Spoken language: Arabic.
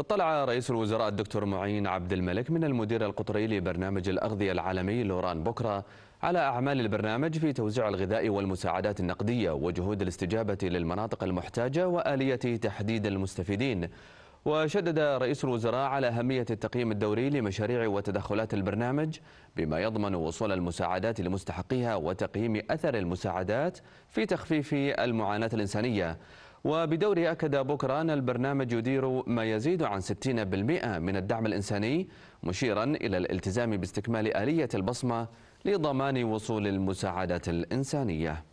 اطلع رئيس الوزراء الدكتور معين عبد الملك من المدير القطري لبرنامج الأغذية العالمي لوران بكرة على أعمال البرنامج في توزيع الغذاء والمساعدات النقدية وجهود الاستجابة للمناطق المحتاجة وآلية تحديد المستفيدين وشدد رئيس الوزراء على أهمية التقييم الدوري لمشاريع وتدخلات البرنامج بما يضمن وصول المساعدات لمستحقيها وتقييم أثر المساعدات في تخفيف المعاناة الإنسانية وبدوره أكد بكرة أن البرنامج يدير ما يزيد عن 60% من الدعم الإنساني مشيرا إلى الالتزام باستكمال آلية البصمة لضمان وصول المساعدات الإنسانية